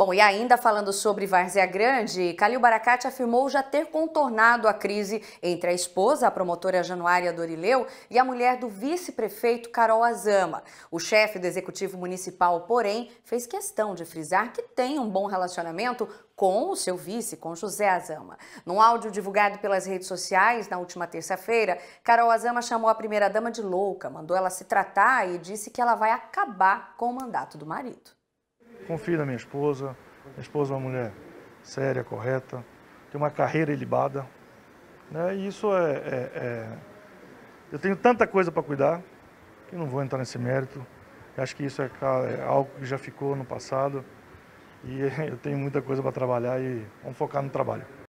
Bom, e ainda falando sobre Várzea Grande, Calil Baracate afirmou já ter contornado a crise entre a esposa, a promotora Januária Dorileu, e a mulher do vice-prefeito Carol Azama. O chefe do executivo municipal, porém, fez questão de frisar que tem um bom relacionamento com o seu vice, com José Azama. Num áudio divulgado pelas redes sociais na última terça-feira, Carol Azama chamou a primeira-dama de louca, mandou ela se tratar e disse que ela vai acabar com o mandato do marido confio na minha esposa. Minha esposa é uma mulher séria, correta, tem uma carreira ilibada. Né? E isso é, é, é... Eu tenho tanta coisa para cuidar que não vou entrar nesse mérito. Eu acho que isso é, é algo que já ficou no passado. E eu tenho muita coisa para trabalhar e vamos focar no trabalho.